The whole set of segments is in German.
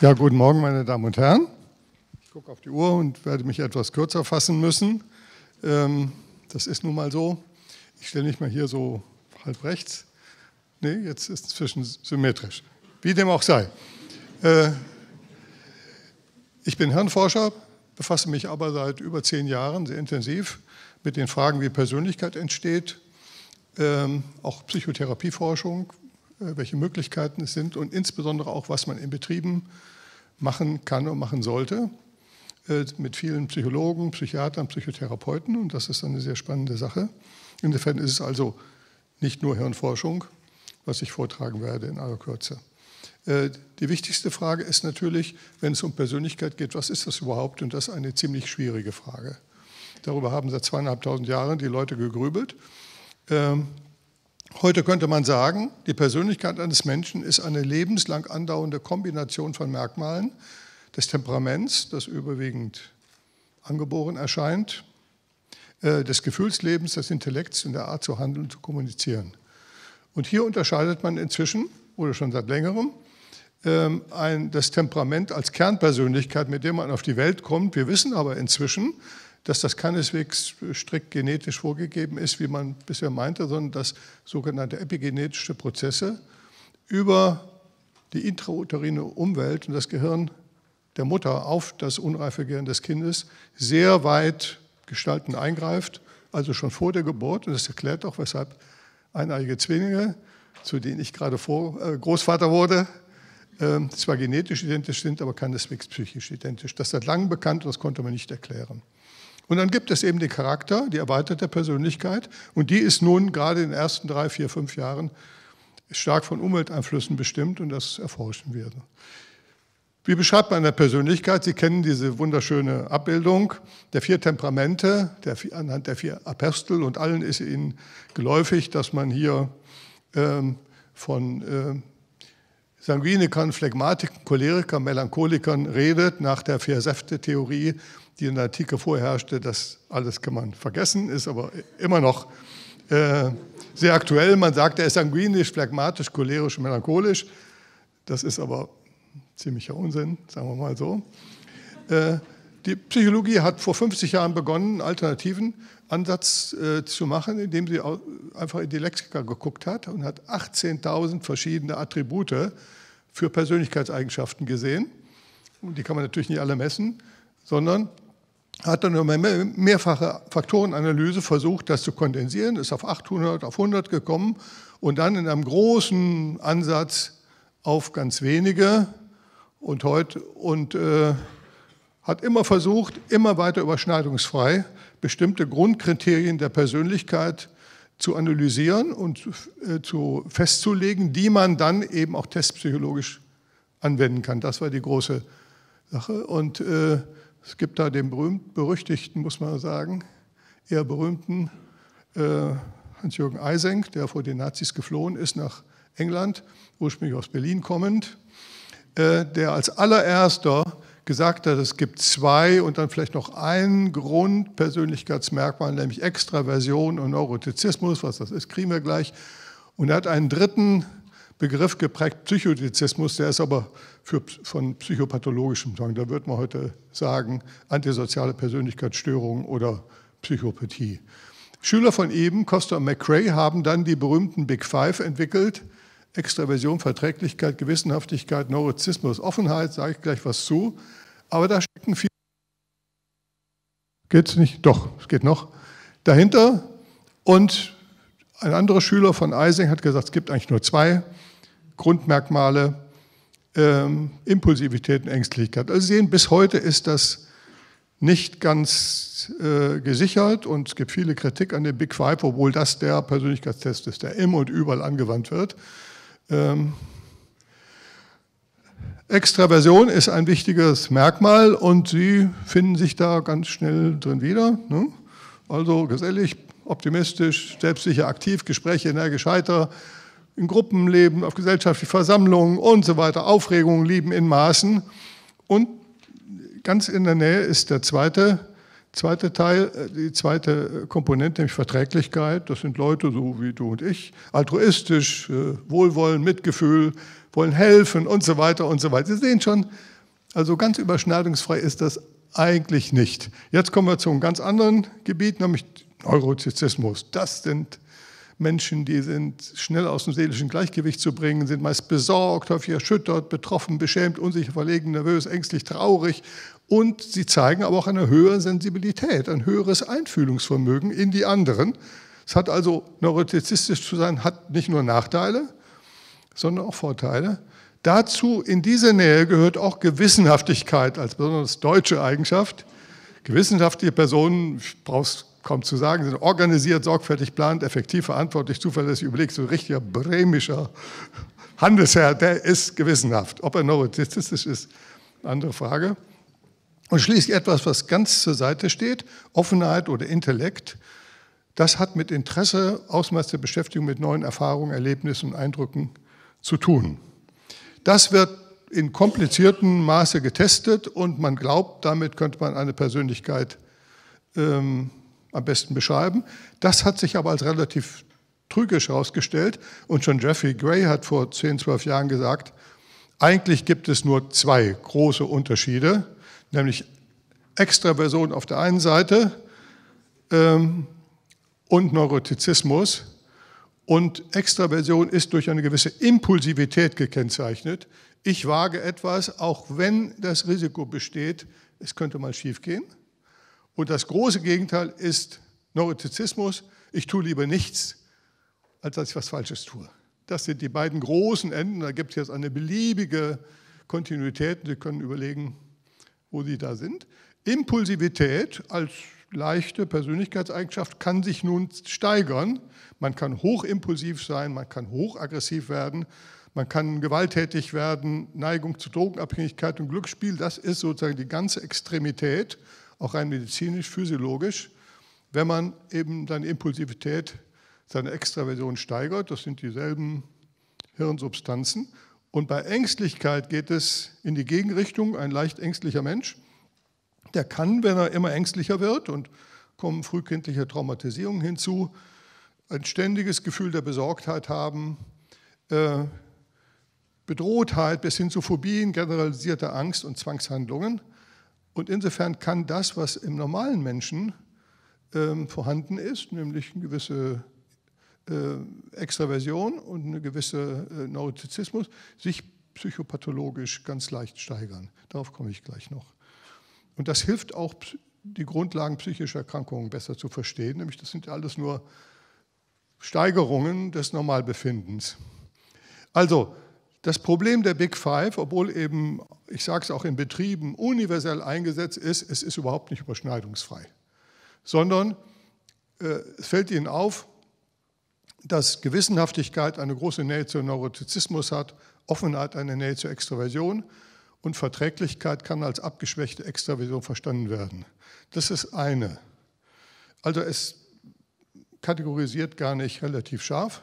Ja, guten Morgen, meine Damen und Herren. Ich gucke auf die Uhr und werde mich etwas kürzer fassen müssen. Ähm, das ist nun mal so. Ich stelle mich mal hier so halb rechts. Nee, jetzt ist es zwischen symmetrisch. Wie dem auch sei. Äh, ich bin Hirnforscher, befasse mich aber seit über zehn Jahren sehr intensiv mit den Fragen, wie Persönlichkeit entsteht, ähm, auch Psychotherapieforschung, äh, welche Möglichkeiten es sind und insbesondere auch, was man in Betrieben machen kann und machen sollte, äh, mit vielen Psychologen, Psychiatern, Psychotherapeuten und das ist eine sehr spannende Sache. Insofern ist es also nicht nur Hirnforschung, was ich vortragen werde in aller Kürze. Äh, die wichtigste Frage ist natürlich, wenn es um Persönlichkeit geht, was ist das überhaupt? Und das ist eine ziemlich schwierige Frage. Darüber haben seit zweieinhalbtausend Jahren die Leute gegrübelt. Ähm, heute könnte man sagen, die Persönlichkeit eines Menschen ist eine lebenslang andauernde Kombination von Merkmalen des Temperaments, das überwiegend angeboren erscheint, äh, des Gefühlslebens, des Intellekts und der Art zu handeln, zu kommunizieren. Und hier unterscheidet man inzwischen, oder schon seit längerem, ähm, ein, das Temperament als Kernpersönlichkeit, mit dem man auf die Welt kommt. Wir wissen aber inzwischen, dass das keineswegs strikt genetisch vorgegeben ist, wie man bisher meinte, sondern dass sogenannte epigenetische Prozesse über die intrauterine Umwelt und das Gehirn der Mutter auf das unreife Gehirn des Kindes sehr weit gestaltend eingreift, also schon vor der Geburt. Und das erklärt auch, weshalb eineige Zwillinge, zu denen ich gerade vor, äh, Großvater wurde, äh, zwar genetisch identisch sind, aber keineswegs psychisch identisch. Das ist seit langem bekannt und das konnte man nicht erklären. Und dann gibt es eben den Charakter, die erweiterte Persönlichkeit. Und die ist nun gerade in den ersten drei, vier, fünf Jahren stark von Umwelteinflüssen bestimmt und das erforschen wir. Wie beschreibt man eine Persönlichkeit? Sie kennen diese wunderschöne Abbildung der vier Temperamente, der, anhand der vier Apostel und allen ist Ihnen geläufig, dass man hier ähm, von äh, Sanguinikern, Phlegmatikern, Cholerikern, Melancholikern redet, nach der vier theorie die in der Antike vorherrschte, das alles kann man vergessen, ist aber immer noch äh, sehr aktuell. Man sagt, er ist sanguinisch, phlegmatisch, cholerisch, melancholisch. Das ist aber ziemlicher Unsinn, sagen wir mal so. Äh, die Psychologie hat vor 50 Jahren begonnen, einen alternativen Ansatz äh, zu machen, indem sie einfach in die Lexika geguckt hat und hat 18.000 verschiedene Attribute für Persönlichkeitseigenschaften gesehen. Und die kann man natürlich nicht alle messen, sondern hat dann über mehrfache Faktorenanalyse versucht, das zu kondensieren, ist auf 800, auf 100 gekommen und dann in einem großen Ansatz auf ganz wenige und heute und äh, hat immer versucht, immer weiter überschneidungsfrei bestimmte Grundkriterien der Persönlichkeit zu analysieren und äh, zu festzulegen, die man dann eben auch testpsychologisch anwenden kann. Das war die große Sache und äh, es gibt da den berühmt, berüchtigten, muss man sagen, eher berühmten äh, Hans-Jürgen Eisenk, der vor den Nazis geflohen ist nach England, ursprünglich aus Berlin kommend, äh, der als allererster gesagt hat, es gibt zwei und dann vielleicht noch ein Grundpersönlichkeitsmerkmal, nämlich Extraversion und Neurotizismus, was das ist, kriegen wir gleich. Und er hat einen dritten Begriff geprägt, Psychodizismus, der ist aber für, von psychopathologischem Zwang. Da würde man heute sagen, antisoziale Persönlichkeitsstörung oder Psychopathie. Schüler von eben, Costa und McRae, haben dann die berühmten Big Five entwickelt. Extraversion, Verträglichkeit, Gewissenhaftigkeit, Neurozismus, Offenheit, sage ich gleich was zu. Aber da stecken viele... Geht es nicht? Doch, es geht noch. Dahinter. Und ein anderer Schüler von Eising hat gesagt, es gibt eigentlich nur zwei. Grundmerkmale ähm, Impulsivität und Ängstlichkeit. Also Sie sehen, bis heute ist das nicht ganz äh, gesichert und es gibt viele Kritik an dem Big Five, obwohl das der Persönlichkeitstest ist, der immer und überall angewandt wird. Ähm, Extraversion ist ein wichtiges Merkmal und Sie finden sich da ganz schnell drin wieder. Ne? Also gesellig, optimistisch, selbstsicher, aktiv, Gespräche, energisch, heiter, in Gruppenleben, auf gesellschaftliche Versammlungen und so weiter. Aufregung lieben in Maßen. Und ganz in der Nähe ist der zweite, zweite Teil, äh, die zweite Komponente, nämlich Verträglichkeit. Das sind Leute so wie du und ich, altruistisch, äh, Wohlwollen, Mitgefühl, wollen helfen und so weiter und so weiter. Sie sehen schon, also ganz überschneidungsfrei ist das eigentlich nicht. Jetzt kommen wir zu einem ganz anderen Gebiet, nämlich Neurozizismus. Das sind Menschen, die sind schnell aus dem seelischen Gleichgewicht zu bringen, sind meist besorgt, häufig erschüttert, betroffen, beschämt, unsicher, verlegen, nervös, ängstlich, traurig. Und sie zeigen aber auch eine höhere Sensibilität, ein höheres Einfühlungsvermögen in die anderen. Es hat also, neurotizistisch zu sein, hat nicht nur Nachteile, sondern auch Vorteile. Dazu in diese Nähe gehört auch Gewissenhaftigkeit als besonders deutsche Eigenschaft. Gewissenhaftige Personen, brauchst kaum zu sagen sind. Organisiert, sorgfältig, plant, effektiv, verantwortlich, zuverlässig, überlegt. So ein richtiger bremischer Handelsherr, der ist gewissenhaft. Ob er neurotistisch ist, andere Frage. Und schließlich etwas, was ganz zur Seite steht, Offenheit oder Intellekt. Das hat mit Interesse, Ausmaß der Beschäftigung mit neuen Erfahrungen, Erlebnissen und Eindrücken zu tun. Das wird in kompliziertem Maße getestet und man glaubt, damit könnte man eine Persönlichkeit ähm, am besten beschreiben. Das hat sich aber als relativ trügisch herausgestellt. Und schon Jeffrey Gray hat vor 10, 12 Jahren gesagt, eigentlich gibt es nur zwei große Unterschiede, nämlich Extraversion auf der einen Seite ähm, und Neurotizismus. Und Extraversion ist durch eine gewisse Impulsivität gekennzeichnet. Ich wage etwas, auch wenn das Risiko besteht, es könnte mal schiefgehen. Und das große Gegenteil ist Neurotizismus. Ich tue lieber nichts, als dass ich was Falsches tue. Das sind die beiden großen Enden. Da gibt es jetzt eine beliebige Kontinuität. Sie können überlegen, wo Sie da sind. Impulsivität als leichte Persönlichkeitseigenschaft kann sich nun steigern. Man kann hochimpulsiv sein, man kann hochaggressiv werden, man kann gewalttätig werden, Neigung zu Drogenabhängigkeit und Glücksspiel, das ist sozusagen die ganze Extremität auch rein medizinisch, physiologisch, wenn man eben seine Impulsivität, seine Extraversion steigert. Das sind dieselben Hirnsubstanzen. Und bei Ängstlichkeit geht es in die Gegenrichtung. Ein leicht ängstlicher Mensch, der kann, wenn er immer ängstlicher wird und kommen frühkindliche Traumatisierungen hinzu, ein ständiges Gefühl der Besorgtheit haben, äh, Bedrohtheit bis hin zu Phobien, generalisierte Angst und Zwangshandlungen. Und insofern kann das, was im normalen Menschen ähm, vorhanden ist, nämlich eine gewisse äh, Extraversion und eine gewisse äh, Neurotizismus, sich psychopathologisch ganz leicht steigern. Darauf komme ich gleich noch. Und das hilft auch, die Grundlagen psychischer Erkrankungen besser zu verstehen, nämlich das sind alles nur Steigerungen des Normalbefindens. Also, das Problem der Big Five, obwohl eben, ich sage es auch in Betrieben, universell eingesetzt ist, es ist überhaupt nicht überschneidungsfrei, sondern äh, es fällt Ihnen auf, dass Gewissenhaftigkeit eine große Nähe zu Neurotizismus hat, Offenheit eine Nähe zur Extraversion und Verträglichkeit kann als abgeschwächte Extraversion verstanden werden. Das ist eine. Also es kategorisiert gar nicht relativ scharf.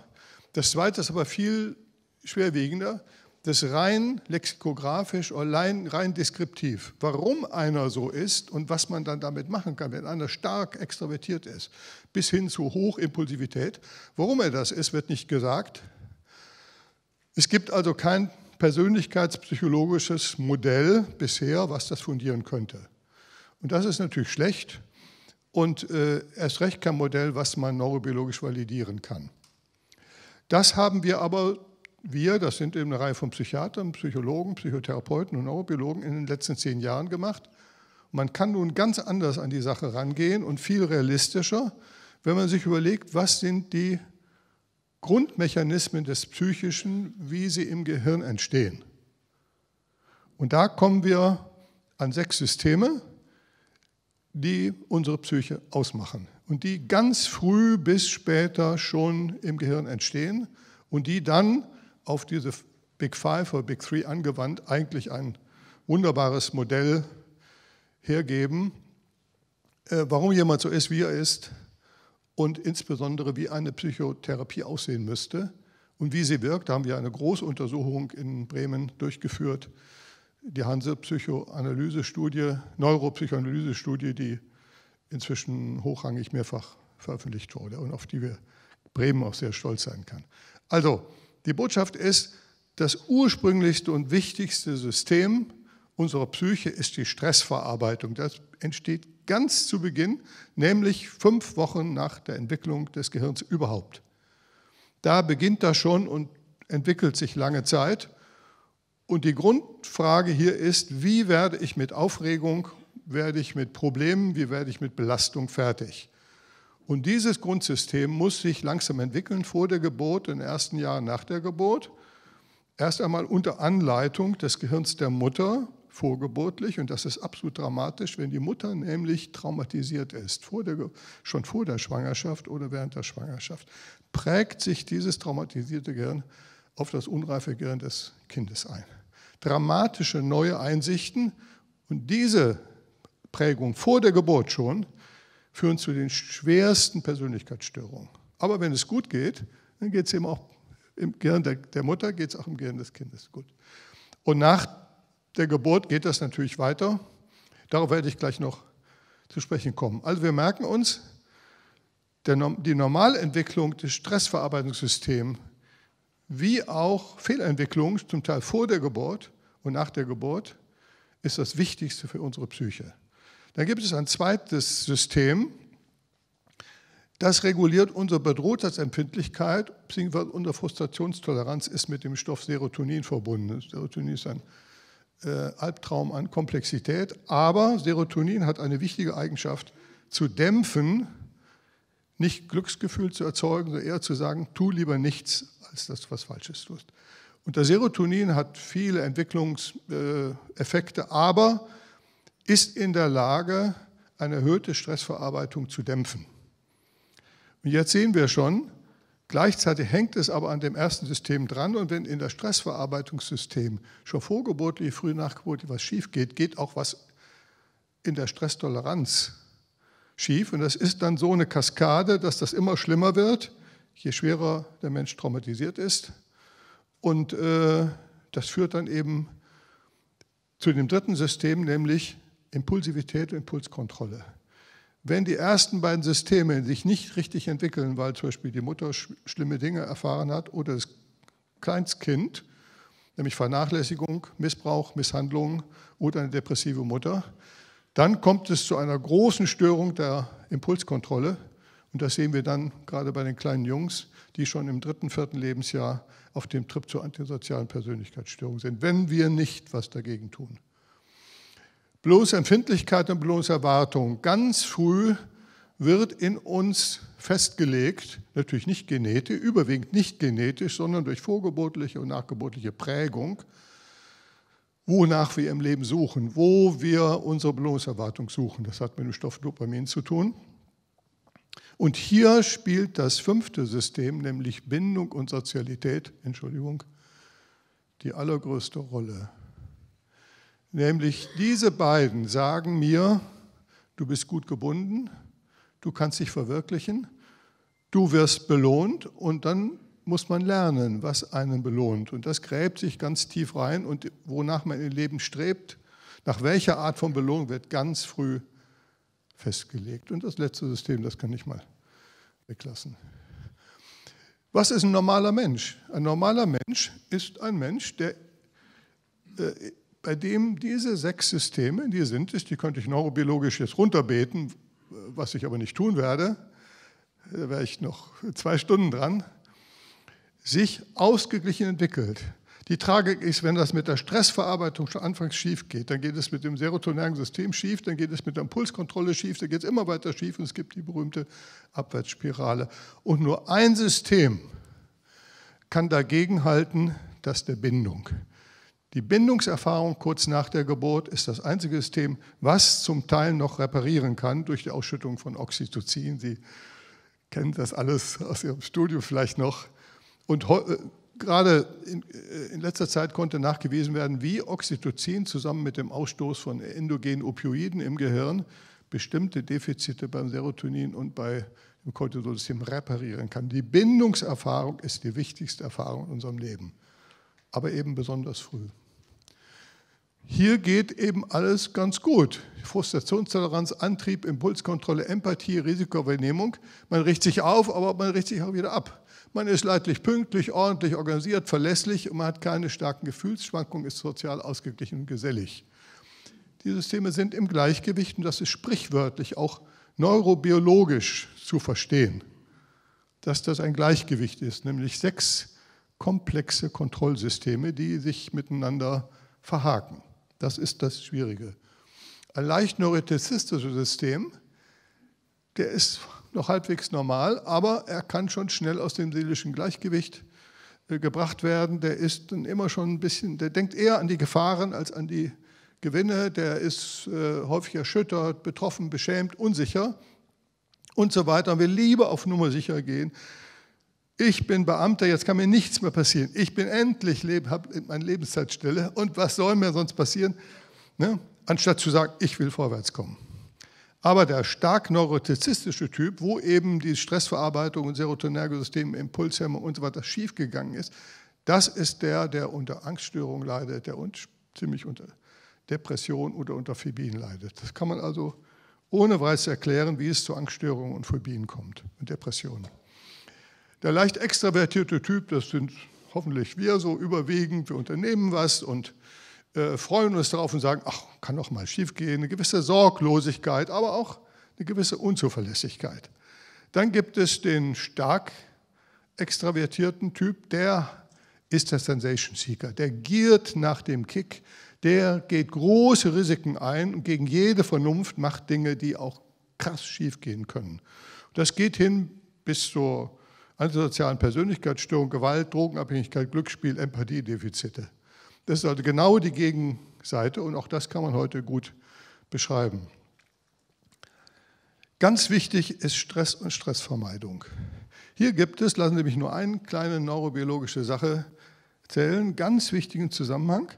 Das zweite ist aber viel schwerwiegender, das rein lexikografisch oder rein, rein deskriptiv, warum einer so ist und was man dann damit machen kann, wenn einer stark extravertiert ist, bis hin zu Hochimpulsivität. Warum er das ist, wird nicht gesagt. Es gibt also kein persönlichkeitspsychologisches Modell bisher, was das fundieren könnte. Und das ist natürlich schlecht und äh, erst recht kein Modell, was man neurobiologisch validieren kann. Das haben wir aber wir, das sind eben eine Reihe von Psychiatern, Psychologen, Psychotherapeuten und Neurobiologen in den letzten zehn Jahren gemacht. Man kann nun ganz anders an die Sache rangehen und viel realistischer, wenn man sich überlegt, was sind die Grundmechanismen des Psychischen, wie sie im Gehirn entstehen. Und da kommen wir an sechs Systeme, die unsere Psyche ausmachen und die ganz früh bis später schon im Gehirn entstehen und die dann auf diese Big Five oder Big Three angewandt eigentlich ein wunderbares Modell hergeben, äh, warum jemand so ist, wie er ist und insbesondere wie eine Psychotherapie aussehen müsste und wie sie wirkt. Da haben wir eine große Untersuchung in Bremen durchgeführt, die Hanse-Psychoanalyse-Studie, Neuropsychoanalyse-Studie, die inzwischen hochrangig mehrfach veröffentlicht wurde und auf die wir Bremen auch sehr stolz sein kann. Also, die Botschaft ist, das ursprünglichste und wichtigste System unserer Psyche ist die Stressverarbeitung. Das entsteht ganz zu Beginn, nämlich fünf Wochen nach der Entwicklung des Gehirns überhaupt. Da beginnt das schon und entwickelt sich lange Zeit. Und die Grundfrage hier ist, wie werde ich mit Aufregung, werde ich mit Problemen, wie werde ich mit Belastung fertig? Und dieses Grundsystem muss sich langsam entwickeln vor der Geburt, in den ersten Jahren nach der Geburt. Erst einmal unter Anleitung des Gehirns der Mutter, vorgeburtlich, und das ist absolut dramatisch, wenn die Mutter nämlich traumatisiert ist, vor der, schon vor der Schwangerschaft oder während der Schwangerschaft, prägt sich dieses traumatisierte Gehirn auf das unreife Gehirn des Kindes ein. Dramatische neue Einsichten und diese Prägung vor der Geburt schon führen zu den schwersten Persönlichkeitsstörungen. Aber wenn es gut geht, dann geht es eben auch im Gehirn der, der Mutter, geht es auch im Gehirn des Kindes gut. Und nach der Geburt geht das natürlich weiter. Darauf werde ich gleich noch zu sprechen kommen. Also wir merken uns, der, die Normalentwicklung des Stressverarbeitungssystems, wie auch Fehlentwicklung, zum Teil vor der Geburt und nach der Geburt, ist das Wichtigste für unsere Psyche. Dann gibt es ein zweites System, das reguliert unsere Bedrohtheitsempfindlichkeit, beziehungsweise unsere Frustrationstoleranz ist mit dem Stoff Serotonin verbunden. Serotonin ist ein äh, Albtraum an Komplexität, aber Serotonin hat eine wichtige Eigenschaft, zu dämpfen, nicht Glücksgefühl zu erzeugen, sondern eher zu sagen, tu lieber nichts, als dass du was Falsches tust. Und das Serotonin hat viele Entwicklungseffekte, äh, aber ist in der Lage, eine erhöhte Stressverarbeitung zu dämpfen. Und jetzt sehen wir schon, gleichzeitig hängt es aber an dem ersten System dran und wenn in der Stressverarbeitungssystem schon vorgeburtlich, früh nachgeburtlich was schief geht, geht auch was in der Stresstoleranz schief und das ist dann so eine Kaskade, dass das immer schlimmer wird, je schwerer der Mensch traumatisiert ist und äh, das führt dann eben zu dem dritten System, nämlich Impulsivität und Impulskontrolle. Wenn die ersten beiden Systeme sich nicht richtig entwickeln, weil zum Beispiel die Mutter schlimme Dinge erfahren hat oder das Kleinstkind, nämlich Vernachlässigung, Missbrauch, Misshandlung oder eine depressive Mutter, dann kommt es zu einer großen Störung der Impulskontrolle. Und das sehen wir dann gerade bei den kleinen Jungs, die schon im dritten, vierten Lebensjahr auf dem Trip zur antisozialen Persönlichkeitsstörung sind, wenn wir nicht was dagegen tun. Bloß Empfindlichkeit und bloß Erwartung. Ganz früh wird in uns festgelegt, natürlich nicht genetisch, überwiegend nicht genetisch, sondern durch vorgeburtliche und nachgeburtliche Prägung, wonach wir im Leben suchen, wo wir unsere Belohnungserwartung suchen. Das hat mit dem Stoff Dopamin zu tun. Und hier spielt das fünfte System, nämlich Bindung und Sozialität, Entschuldigung, die allergrößte Rolle. Nämlich diese beiden sagen mir, du bist gut gebunden, du kannst dich verwirklichen, du wirst belohnt und dann muss man lernen, was einen belohnt. Und das gräbt sich ganz tief rein und wonach man im Leben strebt, nach welcher Art von Belohnung wird ganz früh festgelegt. Und das letzte System, das kann ich mal weglassen. Was ist ein normaler Mensch? Ein normaler Mensch ist ein Mensch, der äh, bei dem diese sechs Systeme, die sind es, die könnte ich neurobiologisch jetzt runterbeten, was ich aber nicht tun werde, da wäre ich noch zwei Stunden dran, sich ausgeglichen entwickelt. Die Tragik ist, wenn das mit der Stressverarbeitung schon anfangs schief geht, dann geht es mit dem serotonergen System schief, dann geht es mit der Impulskontrolle schief, dann geht es immer weiter schief und es gibt die berühmte Abwärtsspirale. Und nur ein System kann dagegenhalten, das der Bindung. Die Bindungserfahrung kurz nach der Geburt ist das einzige System, was zum Teil noch reparieren kann durch die Ausschüttung von Oxytocin. Sie kennen das alles aus Ihrem Studium vielleicht noch. Und äh, gerade in, äh, in, letzter Zeit konnte nachgewiesen werden, wie Oxytocin zusammen mit dem Ausstoß von endogenen Opioiden im Gehirn bestimmte Defizite beim Serotonin und bei dem Cortisolsystem reparieren kann. Die Bindungserfahrung ist die wichtigste Erfahrung in unserem Leben, aber eben besonders früh. Hier geht eben alles ganz gut. Frustrationstoleranz, Antrieb, Impulskontrolle, Empathie, Risikoübernehmung. Man richtet sich auf, aber man richtet sich auch wieder ab. Man ist leidlich pünktlich, ordentlich organisiert, verlässlich und man hat keine starken Gefühlsschwankungen, ist sozial ausgeglichen und gesellig. Die Systeme sind im Gleichgewicht und das ist sprichwörtlich auch neurobiologisch zu verstehen, dass das ein Gleichgewicht ist, nämlich sechs komplexe Kontrollsysteme, die sich miteinander verhaken. Das ist das Schwierige. Ein leicht neurotizistisches System, der ist noch halbwegs normal, aber er kann schon schnell aus dem seelischen Gleichgewicht äh, gebracht werden. Der ist dann immer schon ein bisschen, der denkt eher an die Gefahren als an die Gewinne. Der ist äh, häufig erschüttert, betroffen, beschämt, unsicher und so weiter. Und will lieber auf Nummer sicher gehen. Ich bin Beamter, jetzt kann mir nichts mehr passieren. Ich bin endlich, habe meine Lebenszeitstelle und was soll mir sonst passieren? Ne? Anstatt zu sagen, ich will vorwärts kommen. Aber der stark neurotizistische Typ, wo eben die Stressverarbeitung und Serotonergesystem, Impulshemmung und so weiter schiefgegangen ist, das ist der, der unter Angststörungen leidet, der und, ziemlich unter Depression oder unter Phobien leidet. Das kann man also ohne Weiß erklären, wie es zu Angststörungen und Phobien kommt und Depressionen. Der leicht extravertierte Typ, das sind hoffentlich wir so überwiegend, wir unternehmen was und äh, freuen uns darauf und sagen, ach, kann doch mal schief gehen, eine gewisse Sorglosigkeit, aber auch eine gewisse Unzuverlässigkeit. Dann gibt es den stark extravertierten Typ, der ist der Sensation Seeker, der giert nach dem Kick, der geht große Risiken ein und gegen jede Vernunft macht Dinge, die auch krass schief gehen können. Das geht hin bis zur antisozialen Persönlichkeitsstörungen, Gewalt, Drogenabhängigkeit, Glücksspiel, Empathiedefizite. Das ist also genau die Gegenseite und auch das kann man heute gut beschreiben. Ganz wichtig ist Stress und Stressvermeidung. Hier gibt es, lassen Sie mich nur eine kleine neurobiologische Sache erzählen, ganz wichtigen Zusammenhang.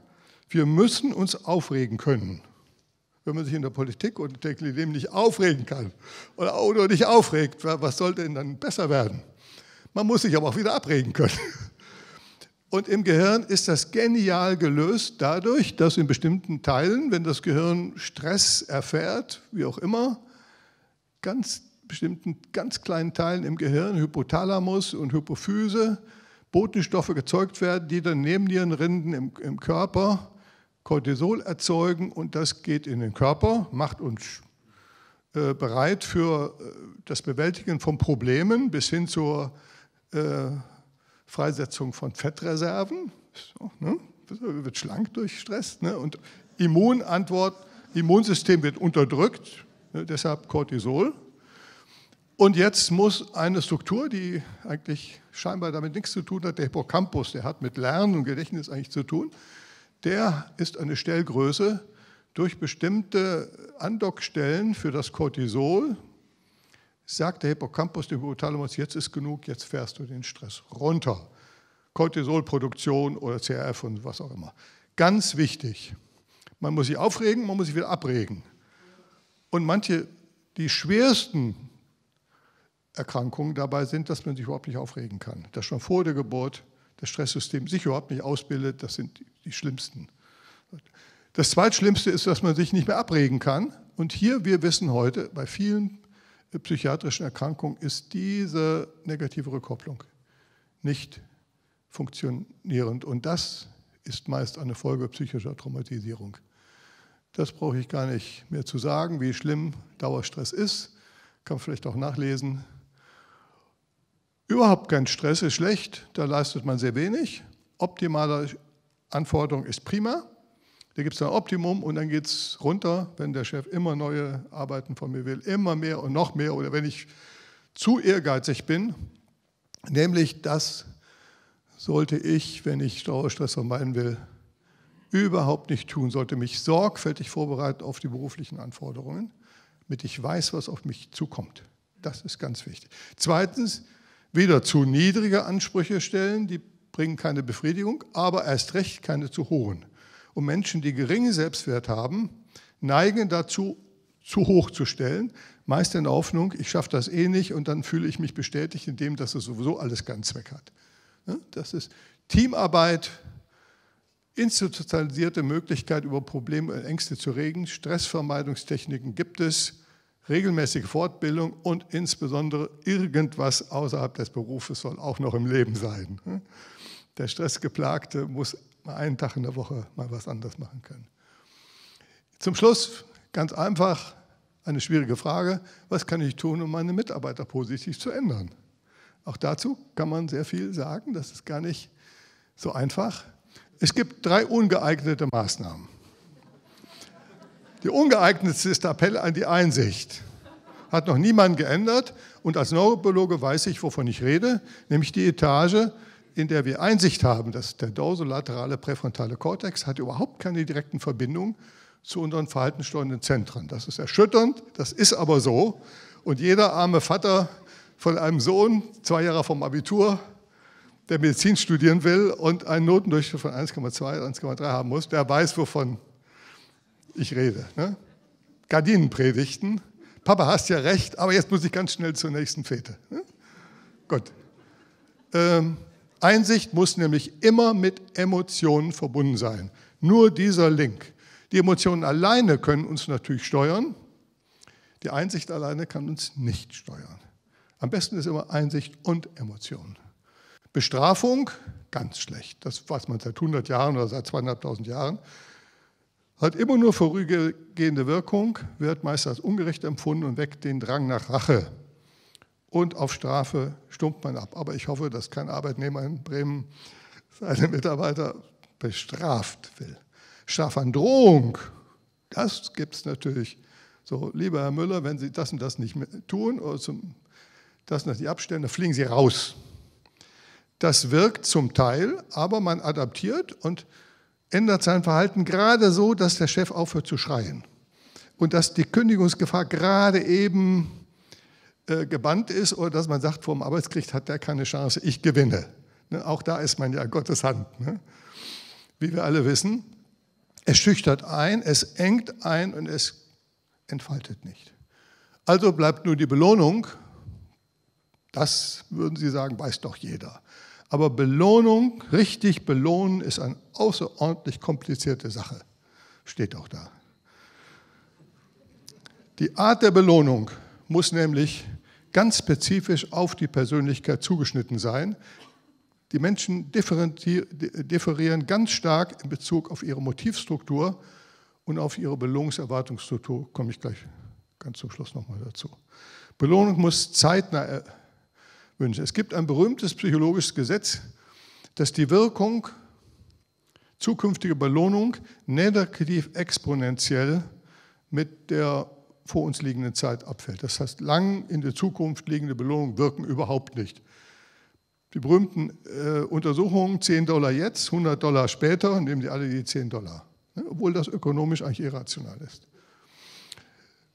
Wir müssen uns aufregen können. Wenn man sich in der Politik und im täglichen Leben nicht aufregen kann oder nicht aufregt, was sollte denn dann besser werden? Man muss sich aber auch wieder abregen können. Und im Gehirn ist das genial gelöst dadurch, dass in bestimmten Teilen, wenn das Gehirn Stress erfährt, wie auch immer, ganz bestimmten ganz kleinen Teilen im Gehirn, Hypothalamus und Hypophyse, Botenstoffe gezeugt werden, die dann Nebennierenrinden im, im Körper Cortisol erzeugen und das geht in den Körper, macht uns äh, bereit für äh, das Bewältigen von Problemen bis hin zur äh, äh, Freisetzung von Fettreserven, so, ne? wird schlank durch Stress, ne? und Immunantwort, Immunsystem wird unterdrückt, ne? deshalb Cortisol. Und jetzt muss eine Struktur, die eigentlich scheinbar damit nichts zu tun hat, der Hippocampus, der hat mit Lernen und Gedächtnis eigentlich zu tun, der ist eine Stellgröße durch bestimmte Andockstellen für das Cortisol, sagt der Hippocampus dem Hypothalamus, jetzt ist genug, jetzt fährst du den Stress runter. Cortisolproduktion oder CRF und was auch immer. Ganz wichtig. Man muss sich aufregen, man muss sich wieder abregen. Und manche, die schwersten Erkrankungen dabei sind, dass man sich überhaupt nicht aufregen kann. Dass schon vor der Geburt das Stresssystem sich überhaupt nicht ausbildet, das sind die schlimmsten. Das zweitschlimmste ist, dass man sich nicht mehr abregen kann. Und hier, wir wissen heute bei vielen psychiatrischen Erkrankung ist diese negative Rückkopplung nicht funktionierend. Und das ist meist eine Folge psychischer Traumatisierung. Das brauche ich gar nicht mehr zu sagen, wie schlimm Dauerstress ist. Kann man vielleicht auch nachlesen. Überhaupt kein Stress ist schlecht, da leistet man sehr wenig. Optimale Anforderung ist prima. Da gibt es ein Optimum und dann geht es runter, wenn der Chef immer neue Arbeiten von mir will, immer mehr und noch mehr oder wenn ich zu ehrgeizig bin, nämlich das sollte ich, wenn ich Dauerstress vermeiden will, überhaupt nicht tun, sollte mich sorgfältig vorbereiten auf die beruflichen Anforderungen, damit ich weiß, was auf mich zukommt. Das ist ganz wichtig. Zweitens, weder zu niedrige Ansprüche stellen, die bringen keine Befriedigung, aber erst recht keine zu hohen. Und Menschen, die geringen Selbstwert haben, neigen dazu, zu hoch zu stellen, meist in der Hoffnung, ich schaffe das eh nicht und dann fühle ich mich bestätigt in dem, dass es sowieso alles keinen Zweck hat. Das ist Teamarbeit, institutionalisierte Möglichkeit, über Probleme und Ängste zu regen, Stressvermeidungstechniken gibt es, regelmäßige Fortbildung und insbesondere irgendwas außerhalb des Berufes soll auch noch im Leben sein. Der Stressgeplagte muss mal einen Tag in der Woche mal was anders machen können. Zum Schluss ganz einfach eine schwierige Frage, was kann ich tun, um meine Mitarbeiter positiv zu ändern? Auch dazu kann man sehr viel sagen, das ist gar nicht so einfach. Es gibt drei ungeeignete Maßnahmen. Die ungeeignetste ist der Appell an die Einsicht. Hat noch niemand geändert und als Neurobiologe weiß ich, wovon ich rede, nämlich die Etage in der wir Einsicht haben, dass der dorsolaterale präfrontale Kortex hat überhaupt keine direkten Verbindungen zu unseren verhaltenssteuernden Zentren. Das ist erschütternd, das ist aber so. Und jeder arme Vater von einem Sohn, zwei Jahre vom Abitur, der Medizin studieren will und einen Notendurchschnitt von 1,2, 1,3 haben muss, der weiß, wovon ich rede. Ne? Gardinenpredigten. Papa, hast ja recht, aber jetzt muss ich ganz schnell zur nächsten Fete. Ne? Gut. Ähm, Einsicht muss nämlich immer mit Emotionen verbunden sein. Nur dieser Link. Die Emotionen alleine können uns natürlich steuern, die Einsicht alleine kann uns nicht steuern. Am besten ist immer Einsicht und Emotionen. Bestrafung, ganz schlecht. Das weiß man seit 100 Jahren oder seit zweieinhalbtausend Jahren. Hat immer nur vorübergehende Wirkung, wird meist als ungerecht empfunden und weckt den Drang nach Rache und auf Strafe stumpft man ab. Aber ich hoffe, dass kein Arbeitnehmer in Bremen seine Mitarbeiter bestraft will. Strafandrohung, das gibt es natürlich. So, lieber Herr Müller, wenn Sie das und das nicht tun oder zum, das und das nicht abstellen, dann fliegen Sie raus. Das wirkt zum Teil, aber man adaptiert und ändert sein Verhalten gerade so, dass der Chef aufhört zu schreien und dass die Kündigungsgefahr gerade eben äh, gebannt ist oder dass man sagt, vor dem Arbeitsgericht hat der keine Chance, ich gewinne. Ne? Auch da ist man ja Gottes Hand. Ne? Wie wir alle wissen, es schüchtert ein, es engt ein und es entfaltet nicht. Also bleibt nur die Belohnung. Das würden Sie sagen, weiß doch jeder. Aber Belohnung, richtig belohnen, ist eine außerordentlich komplizierte Sache. Steht auch da. Die Art der Belohnung muss nämlich ganz spezifisch auf die Persönlichkeit zugeschnitten sein. Die Menschen differieren ganz stark in Bezug auf ihre Motivstruktur und auf ihre Belohnungserwartungsstruktur. Komme ich gleich ganz zum Schluss nochmal dazu. Belohnung muss zeitnah erwünscht. Äh, es gibt ein berühmtes psychologisches Gesetz, dass die Wirkung zukünftiger Belohnung negativ exponentiell mit der vor uns liegenden Zeit abfällt. Das heißt, lang in der Zukunft liegende Belohnungen wirken überhaupt nicht. Die berühmten äh, Untersuchungen, 10 Dollar jetzt, 100 Dollar später, nehmen die alle die 10 Dollar. Ne? Obwohl das ökonomisch eigentlich irrational ist.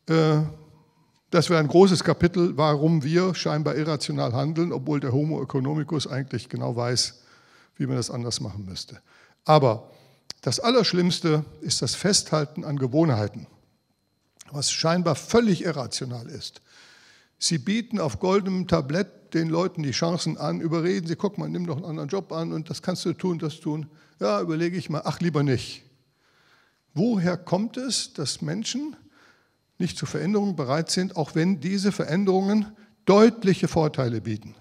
Äh, das wäre ein großes Kapitel, warum wir scheinbar irrational handeln, obwohl der Homo economicus eigentlich genau weiß, wie man das anders machen müsste. Aber das Allerschlimmste ist das Festhalten an Gewohnheiten was scheinbar völlig irrational ist. Sie bieten auf goldenem Tablett den Leuten die Chancen an, überreden sie, guck mal, nimm doch einen anderen Job an und das kannst du tun, das tun. Ja, überlege ich mal, ach lieber nicht. Woher kommt es, dass Menschen nicht zu Veränderungen bereit sind, auch wenn diese Veränderungen deutliche Vorteile bieten?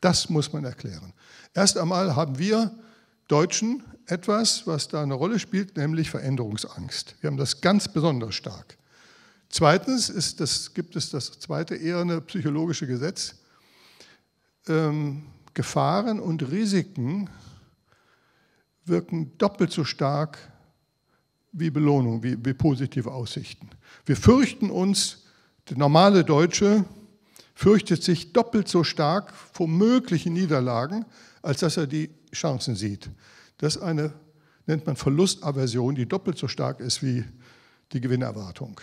Das muss man erklären. Erst einmal haben wir Deutschen etwas, was da eine Rolle spielt, nämlich Veränderungsangst. Wir haben das ganz besonders stark. Zweitens ist das, gibt es das zweite eherne psychologische Gesetz. Ähm, Gefahren und Risiken wirken doppelt so stark wie Belohnung, wie, wie positive Aussichten. Wir fürchten uns, der normale Deutsche fürchtet sich doppelt so stark vor möglichen Niederlagen, als dass er die Chancen sieht. Das ist eine, nennt man Verlustaversion, die doppelt so stark ist wie die Gewinnerwartung.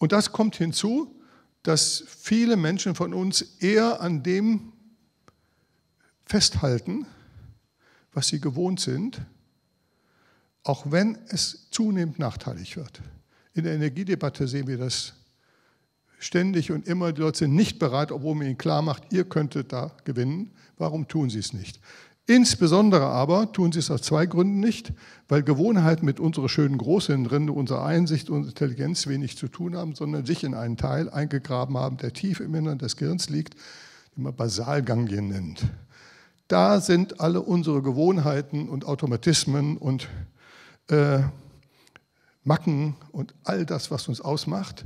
Und das kommt hinzu, dass viele Menschen von uns eher an dem festhalten, was sie gewohnt sind, auch wenn es zunehmend nachteilig wird. In der Energiedebatte sehen wir das ständig und immer. Die Leute sind nicht bereit, obwohl man ihnen klar macht, ihr könntet da gewinnen. Warum tun sie es nicht? Insbesondere aber tun sie es aus zwei Gründen nicht, weil Gewohnheiten mit unserer schönen Großhirnrinde, unserer Einsicht und Intelligenz wenig zu tun haben, sondern sich in einen Teil eingegraben haben, der tief im Innern des Gehirns liegt, den man Basalgangien nennt. Da sind alle unsere Gewohnheiten und Automatismen und äh, Macken und all das, was uns ausmacht.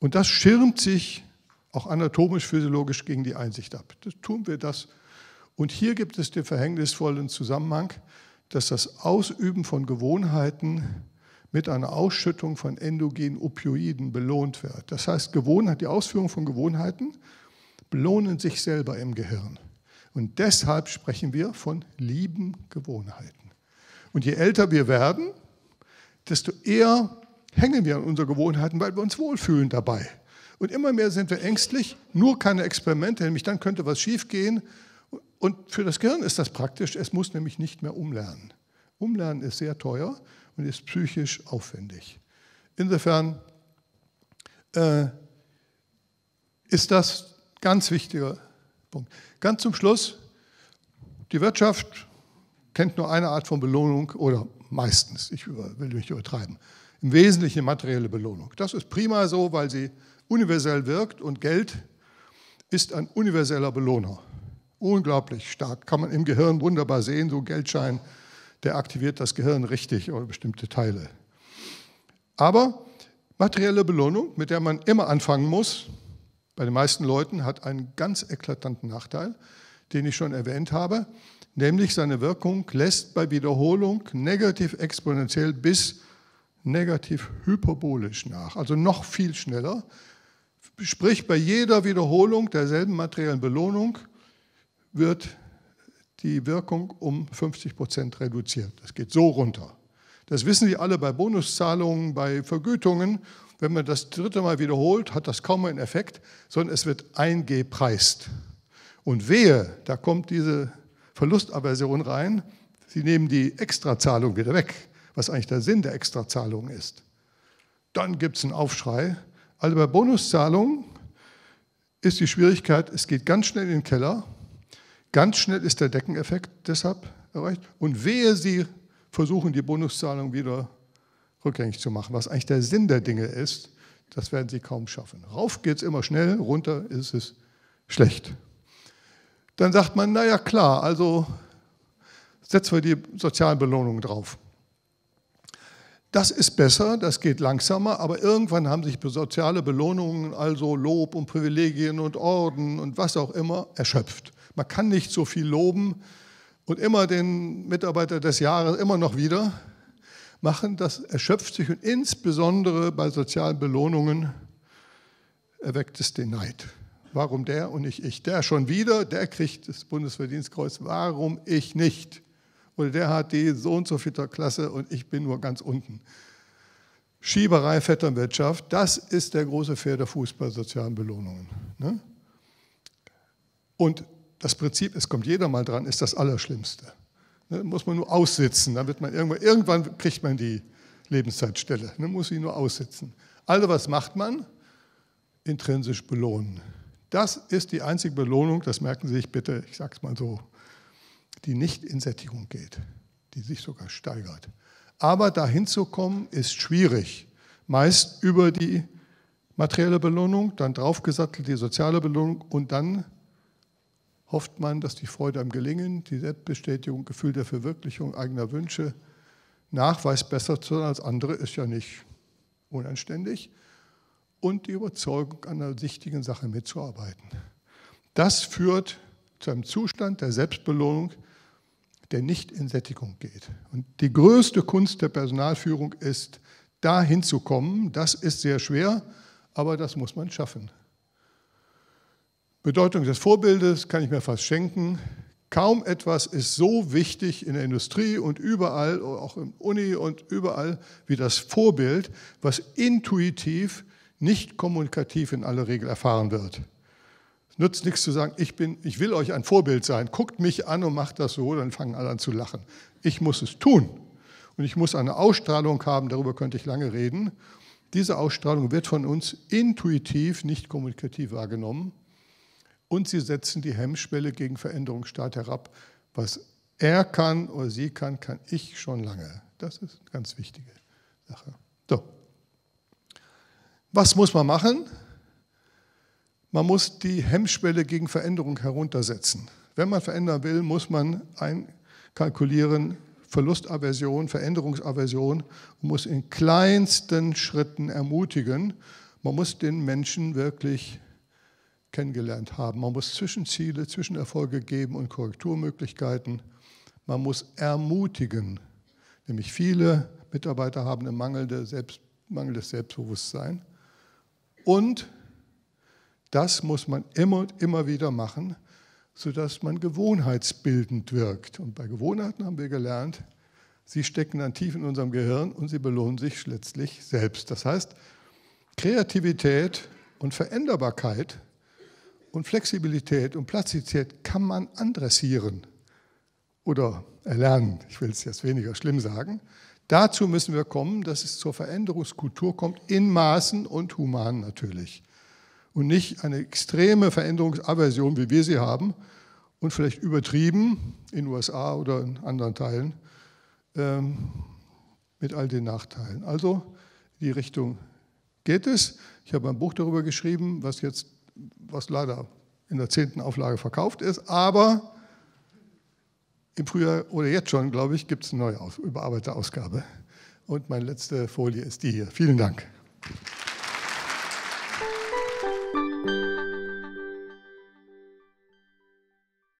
Und das schirmt sich auch anatomisch, physiologisch gegen die Einsicht ab. Das tun wir das und hier gibt es den verhängnisvollen Zusammenhang, dass das Ausüben von Gewohnheiten mit einer Ausschüttung von endogenen Opioiden belohnt wird. Das heißt, Gewohnheit, die Ausführung von Gewohnheiten belohnen sich selber im Gehirn. Und deshalb sprechen wir von lieben Gewohnheiten. Und je älter wir werden, desto eher hängen wir an unsere Gewohnheiten, weil wir uns wohlfühlen dabei. Und immer mehr sind wir ängstlich, nur keine Experimente, nämlich dann könnte was schiefgehen und für das Gehirn ist das praktisch, es muss nämlich nicht mehr umlernen. Umlernen ist sehr teuer und ist psychisch aufwendig. Insofern äh, ist das ganz wichtiger Punkt. Ganz zum Schluss, die Wirtschaft kennt nur eine Art von Belohnung oder meistens, ich will mich übertreiben, im Wesentlichen materielle Belohnung. Das ist prima so, weil sie universell wirkt und Geld ist ein universeller Belohner. Unglaublich stark. Kann man im Gehirn wunderbar sehen, so ein Geldschein, der aktiviert das Gehirn richtig oder bestimmte Teile. Aber materielle Belohnung, mit der man immer anfangen muss, bei den meisten Leuten hat einen ganz eklatanten Nachteil, den ich schon erwähnt habe, nämlich seine Wirkung lässt bei Wiederholung negativ exponentiell bis negativ hyperbolisch nach, also noch viel schneller. Sprich, bei jeder Wiederholung derselben materiellen Belohnung wird die Wirkung um 50 Prozent reduziert. Das geht so runter. Das wissen Sie alle bei Bonuszahlungen, bei Vergütungen. Wenn man das dritte Mal wiederholt, hat das kaum einen Effekt, sondern es wird eingepreist. Und wehe, da kommt diese Verlustaversion rein. Sie nehmen die Extrazahlung wieder weg, was eigentlich der Sinn der Extrazahlung ist. Dann gibt es einen Aufschrei. Also bei Bonuszahlungen ist die Schwierigkeit, es geht ganz schnell in den Keller Ganz schnell ist der Deckeneffekt deshalb erreicht. Und wehe, Sie versuchen, die Bonuszahlung wieder rückgängig zu machen, was eigentlich der Sinn der Dinge ist, das werden Sie kaum schaffen. Rauf geht es immer schnell, runter ist es schlecht. Dann sagt man, naja klar, also setzen wir die sozialen Belohnungen drauf. Das ist besser, das geht langsamer, aber irgendwann haben sich soziale Belohnungen, also Lob und Privilegien und Orden und was auch immer, erschöpft. Man kann nicht so viel loben und immer den Mitarbeiter des Jahres immer noch wieder machen. Das erschöpft sich und insbesondere bei sozialen Belohnungen erweckt es den Neid. Warum der und nicht ich? Der schon wieder, der kriegt das Bundesverdienstkreuz. Warum ich nicht? Oder der hat die so und so fitter Klasse und ich bin nur ganz unten. Schieberei, Vetternwirtschaft, das ist der große Pferdefuß bei sozialen Belohnungen. Ne? Und das Prinzip, es kommt jeder mal dran, ist das Allerschlimmste. Ne, muss man nur aussitzen, dann wird man irgendwann, irgendwann kriegt man die Lebenszeitstelle, ne, muss sie nur aussitzen. Also was macht man? Intrinsisch belohnen. Das ist die einzige Belohnung, das merken Sie sich bitte, ich sage es mal so, die nicht in Sättigung geht, die sich sogar steigert. Aber dahin zu kommen, ist schwierig. Meist über die materielle Belohnung, dann draufgesattelt die soziale Belohnung und dann hofft man, dass die Freude am Gelingen, die Selbstbestätigung, Gefühl der Verwirklichung eigener Wünsche, Nachweis besser zu sein als andere ist ja nicht unanständig und die Überzeugung, an einer wichtigen Sache mitzuarbeiten. Das führt zu einem Zustand der Selbstbelohnung, der nicht in Sättigung geht. Und die größte Kunst der Personalführung ist, dahin zu kommen. Das ist sehr schwer, aber das muss man schaffen. Bedeutung des Vorbildes kann ich mir fast schenken. Kaum etwas ist so wichtig in der Industrie und überall, auch im Uni und überall, wie das Vorbild, was intuitiv, nicht kommunikativ in aller Regel erfahren wird. Es nützt nichts zu sagen, ich, bin, ich will euch ein Vorbild sein, guckt mich an und macht das so, dann fangen alle an zu lachen. Ich muss es tun und ich muss eine Ausstrahlung haben, darüber könnte ich lange reden. Diese Ausstrahlung wird von uns intuitiv, nicht kommunikativ wahrgenommen und sie setzen die Hemmschwelle gegen Veränderung stark herab. Was er kann oder sie kann, kann ich schon lange. Das ist eine ganz wichtige Sache. So. Was muss man machen? Man muss die Hemmschwelle gegen Veränderung heruntersetzen. Wenn man verändern will, muss man einkalkulieren, Verlustaversion, Veränderungsaversion und muss in kleinsten Schritten ermutigen. Man muss den Menschen wirklich kennengelernt haben. Man muss Zwischenziele, Zwischenerfolge geben und Korrekturmöglichkeiten. Man muss ermutigen. Nämlich viele Mitarbeiter haben ein mangelnde Selbst, mangelndes Selbstbewusstsein. Und das muss man immer und immer wieder machen, sodass man gewohnheitsbildend wirkt. Und bei Gewohnheiten haben wir gelernt, sie stecken dann tief in unserem Gehirn und sie belohnen sich letztlich selbst. Das heißt, Kreativität und Veränderbarkeit und Flexibilität und Plastizität kann man andressieren oder erlernen. Ich will es jetzt weniger schlimm sagen. Dazu müssen wir kommen, dass es zur Veränderungskultur kommt, in Maßen und human natürlich. Und nicht eine extreme Veränderungsaversion, wie wir sie haben, und vielleicht übertrieben in USA oder in anderen Teilen ähm, mit all den Nachteilen. Also die Richtung geht es. Ich habe ein Buch darüber geschrieben, was jetzt was leider in der zehnten Auflage verkauft ist, aber im Frühjahr oder jetzt schon, glaube ich, gibt es eine neue überarbeitete Ausgabe. Und meine letzte Folie ist die hier. Vielen Dank.